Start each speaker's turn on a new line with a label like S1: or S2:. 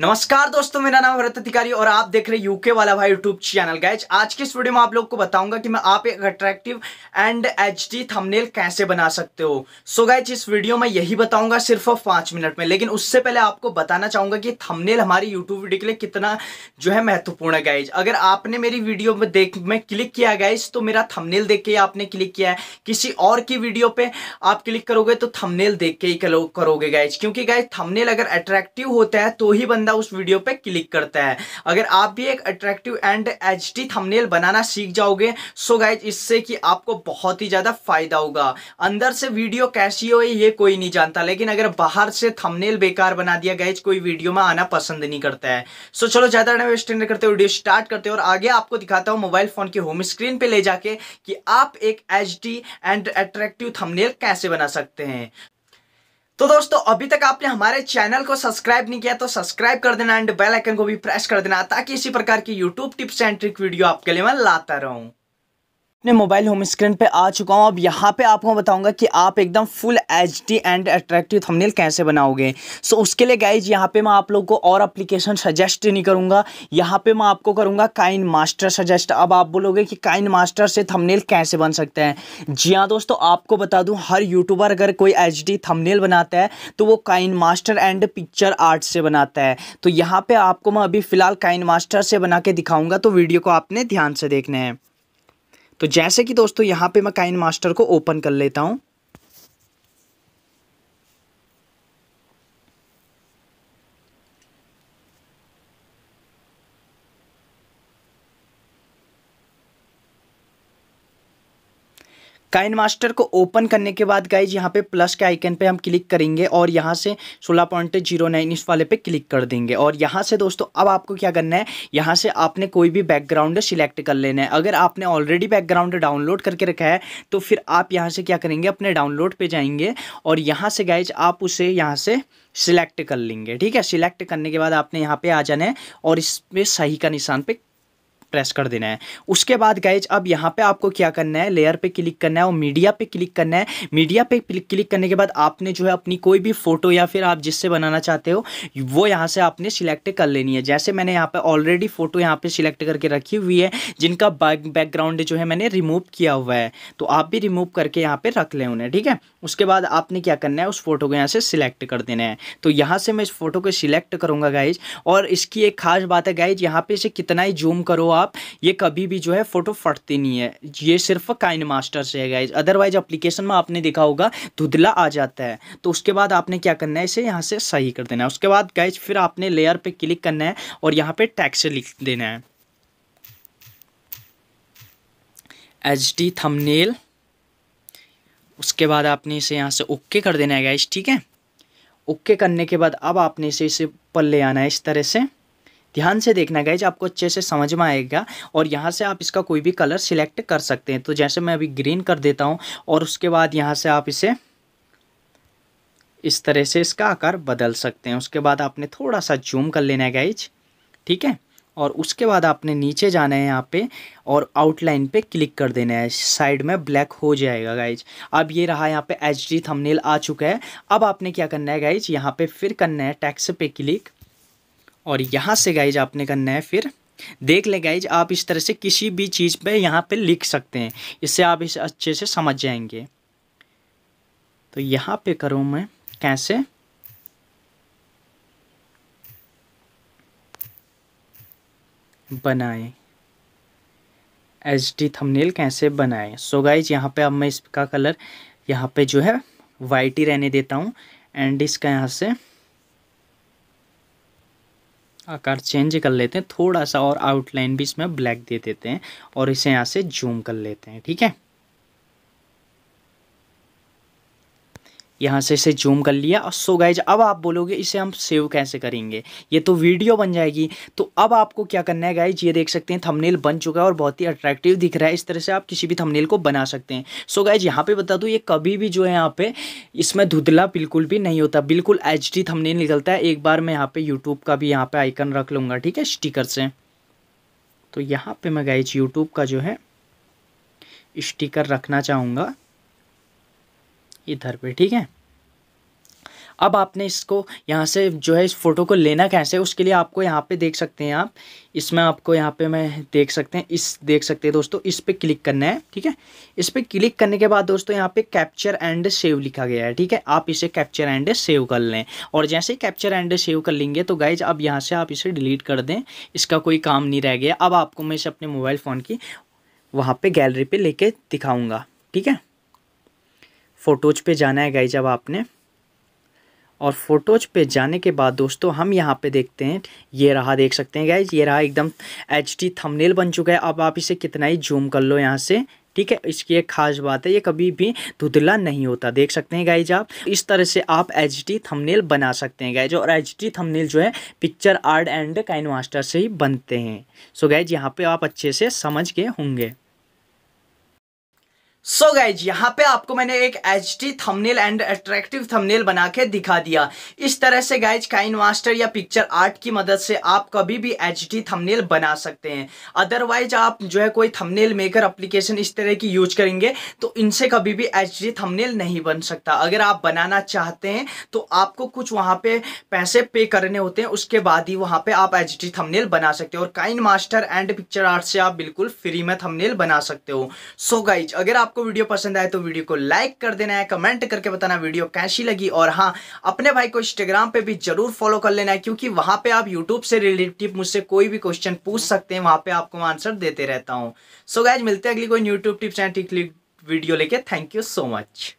S1: नमस्कार दोस्तों मेरा नाम व्रत अधिकारी और आप देख रहे हैं यूके वाला भाई यूट्यूब चैनल गैच आज के इस वीडियो में आप लोग को बताऊंगा कि मैं आप एक attractive and H D thumbnail कैसे बना सकते हो सो so गैच इस वीडियो में यही बताऊंगा सिर्फ और मिनट में लेकिन उससे पहले आपको बताना चाहूंगा कि थमनेल हमारी यूट्यूब वीडियो के लिए कितना जो है महत्वपूर्ण है गैच अगर आपने मेरी वीडियो में देख में क्लिक किया गैच तो मेरा थमनेल देख के आपने क्लिक किया है किसी और की वीडियो पर आप क्लिक करोगे तो थमनेल देख के ही करोगे गैच क्योंकि गैच थमनेल अगर अट्रैक्टिव होता है तो ही बंद बंदा उस वीडियो पे क्लिक करता है अगर आप भी एक attractive and H D thumbnail बनाना सीख जाओगे सो गाइज इससे कि आपको बहुत ही ज़्यादा फायदा होगा अंदर से वीडियो कैसी हो ये कोई नहीं जानता लेकिन अगर बाहर से थमनेल बेकार बना दिया गाइज कोई वीडियो में आना पसंद नहीं करता है सो चलो ज़्यादा ना वेस्ट नहीं करते वीडियो स्टार्ट करते और आगे आपको दिखाता हूँ मोबाइल फ़ोन की होम स्क्रीन पर ले जाके कि आप एक एच एंड अट्रैक्टिव थमनेल कैसे बना सकते हैं तो दोस्तों अभी तक आपने हमारे चैनल को सब्सक्राइब नहीं किया तो सब्सक्राइब कर देना एंड बेल आइकन को भी प्रेस कर देना ताकि इसी प्रकार की YouTube tips and trick video आपके लिए मैं लाता रहूं अपने मोबाइल होम स्क्रीन पे आ चुका हूँ अब यहाँ पे आपको बताऊंगा कि आप एकदम full H D and attractive thumbnail कैसे बनाओगे सो so, उसके लिए गाइज यहाँ पे मैं आप लोग को और एप्लीकेशन सजेस्ट नहीं करूँगा यहाँ पे मैं आपको करूँगा काइन मास्टर सजेस्ट अब आप बोलोगे कि काइन मास्टर से थमनेल कैसे बन सकते हैं जी हाँ दोस्तों आपको बता दूँ हर यूट्यूबर अगर कोई एच डी थमनेल बनाता है तो वो KineMaster and picture art से बनाता है तो यहाँ पर आपको मैं अभी फ़िलहाल काइन मास्टर से बना के दिखाऊँगा तो वीडियो को आपने ध्यान से देखना है तो जैसे कि दोस्तों यहाँ पे मैं काइन मास्टर को ओपन कर लेता हूँ काइन मास्टर को ओपन करने के बाद गाइज यहाँ पे प्लस के आइकन पे हम क्लिक करेंगे और यहाँ से सोलह पॉइंट जीरो नाइन इस वाले पे क्लिक कर देंगे और यहाँ से दोस्तों अब आपको क्या करना है यहाँ से आपने कोई भी बैकग्राउंड सिलेक्ट कर लेना है अगर आपने ऑलरेडी बैकग्राउंड डाउनलोड करके रखा है तो फिर आप यहाँ से क्या करेंगे अपने डाउनलोड पर जाएंगे और यहाँ से गाइज आप उसे यहाँ से सिलेक्ट कर लेंगे ठीक है सिलेक्ट करने के बाद आपने यहाँ पर आ जाना है और इस पर सही का निशान पर प्रेस कर देना है उसके बाद गाइज अब यहाँ पे आपको क्या करना है लेयर पे क्लिक करना है और मीडिया पे क्लिक करना है मीडिया पे क्लिक करने के बाद आपने जो है अपनी कोई भी फोटो या फिर आप जिससे बनाना चाहते हो वो यहाँ से आपने सिलेक्ट कर लेनी है जैसे मैंने यहाँ पे ऑलरेडी फोटो यहाँ पे सिलेक्ट करके रखी हुई है जिनका बैकग्राउंड जो है मैंने रिमूव किया हुआ है तो आप भी रिमूव करके यहाँ पे रख लें उन्हें ठीक है उसके बाद आपने क्या करना है उस फोटो को यहाँ से सिलेक्ट कर देना है तो यहाँ से मैं इस फोटो को सिलेक्ट करूँगा गाइज और इसकी एक खास बात है गाइज यहाँ पे इसे कितना ही जूम करो आप ये कभी भी जो है फोटो फटती नहीं है ये सिर्फ काइन मास्टर से है गाइज अदरवाइज अप्लीकेशन में आपने देखा होगा धुधला आ जाता है तो उसके बाद आपने क्या करना है इसे यहाँ से सही कर देना है उसके बाद गाइज फिर आपने लेयर पर क्लिक करना है और यहाँ पर टैक्स लिख देना है एच डी थमनेल उसके बाद आपने इसे यहाँ से ओके कर देना है गैस ठीक है ओके करने के बाद अब आपने इसे इसे पल ले आना है इस तरह से ध्यान से देखना गाइज आपको अच्छे से समझ में आएगा और यहाँ से आप इसका कोई भी कलर सिलेक्ट कर सकते हैं तो जैसे मैं अभी ग्रीन कर देता हूँ और उसके बाद यहाँ से आप इसे इस तरह से इसका आकार बदल सकते हैं उसके बाद आपने थोड़ा सा जूम कर लेना है गाइज ठीक है और उसके बाद आपने नीचे जाना है यहाँ पे और आउटलाइन पे क्लिक कर देना है साइड में ब्लैक हो जाएगा गाइज अब ये रहा यहाँ पे एच डी थंबनेल आ चुका है अब आपने क्या करना है गाइज यहाँ पे फिर करना है टैक्स पे क्लिक और यहाँ से गाइज आपने करना है फिर देख ले गाइज आप इस तरह से किसी भी चीज़ पे यहाँ पे लिख सकते हैं इससे आप इसे अच्छे से समझ जाएंगे तो यहाँ पे करूँ मैं कैसे बनाए एच डी थमनेल कैसे बनाए सो गाइज यहाँ पे अब मैं इसका कलर यहाँ पे जो है वाइट ही रहने देता हूँ एंड इसका यहाँ से आकार चेंज कर लेते हैं थोड़ा सा और आउटलाइन भी इसमें ब्लैक दे देते हैं और इसे यहाँ से जूम कर लेते हैं ठीक है यहाँ से इसे जूम कर लिया और सो गाइज अब आप बोलोगे इसे हम सेव कैसे करेंगे ये तो वीडियो बन जाएगी तो अब आपको क्या करना है गाइज ये देख सकते हैं थंबनेल बन चुका है और बहुत ही अट्रैक्टिव दिख रहा है इस तरह से आप किसी भी थंबनेल को बना सकते हैं सो गाइज यहाँ पे बता दूँ ये कभी भी जो है यहाँ पे इसमें धुदला बिल्कुल भी नहीं होता बिल्कुल एच डी निकलता है एक बार मैं यहाँ पे यूट्यूब का भी यहाँ पे आइकन रख लूँगा ठीक है स्टिकर से तो यहाँ पर मैं गाइज यूट्यूब का जो है स्टिकर रखना चाहूँगा इधर पे ठीक है अब आपने इसको यहाँ से जो है इस फ़ोटो को लेना कैसे उसके लिए आपको यहाँ पे देख सकते हैं आप इसमें आपको यहाँ पे मैं देख सकते हैं इस देख सकते हैं दोस्तों इस पर क्लिक करना है ठीक है इस पर क्लिक करने के बाद दोस्तों यहाँ पे कैप्चर एंड सेव लिखा गया है ठीक है आप इसे कैप्चर एंड सेव कर लें और जैसे ही कैप्चर एंड सेव कर लेंगे तो गाइज अब यहाँ से आप इसे डिलीट कर दें इसका कोई काम नहीं रह गया अब आपको मैं इसे अपने मोबाइल फ़ोन की वहाँ पर गैलरी पर ले दिखाऊँगा ठीक है फ़ोटोज पे जाना है गाइज अब आपने और फोटोज पे जाने के बाद दोस्तों हम यहाँ पे देखते हैं ये रहा देख सकते हैं गाइज ये रहा एकदम एच डी थमनेल बन चुका है अब आप इसे कितना ही जूम कर लो यहाँ से ठीक है इसकी एक खास बात है ये कभी भी धुधला नहीं होता देख सकते हैं गाइज आप इस तरह से आप एच डी थमनेल बना सकते हैं गाइज और एच डी थमनेल जो है picture art and KineMaster से ही बनते हैं सो गाइज यहाँ पे आप अच्छे से समझ गए होंगे सो so गाइज यहाँ पे आपको मैंने एक H D thumbnail and attractive thumbnail बना के दिखा दिया इस तरह से गाइज काइन मास्टर या पिक्चर आर्ट की मदद से आप कभी भी एच डी थमनेल बना सकते हैं अदरवाइज आप जो है कोई थमनेल मेकर अप्लीकेशन इस तरह की यूज करेंगे तो इनसे कभी भी एच डी थमनेल नहीं बन सकता अगर आप बनाना चाहते हैं तो आपको कुछ वहाँ पे पैसे पे करने होते हैं उसके बाद ही वहाँ पे आप एच डी थमनेल बना सकते हो और KineMaster and picture art से आप बिल्कुल फ्री में थमनेल बना सकते हो सो so गाइज अगर आप आपको वीडियो पसंद आए तो वीडियो को लाइक कर देना है कमेंट करके बताना वीडियो कैसी लगी और हाँ अपने भाई को इंस्टाग्राम पे भी जरूर फॉलो कर लेना है क्योंकि वहां पे आप यूट्यूब से रिलेटिव मुझसे कोई भी क्वेश्चन पूछ सकते हैं वहां पे आपको आंसर देते रहता हूँ सो so गैज मिलते हैं अगली कोई YouTube tips and tricks video लेके थैंक यू सो मच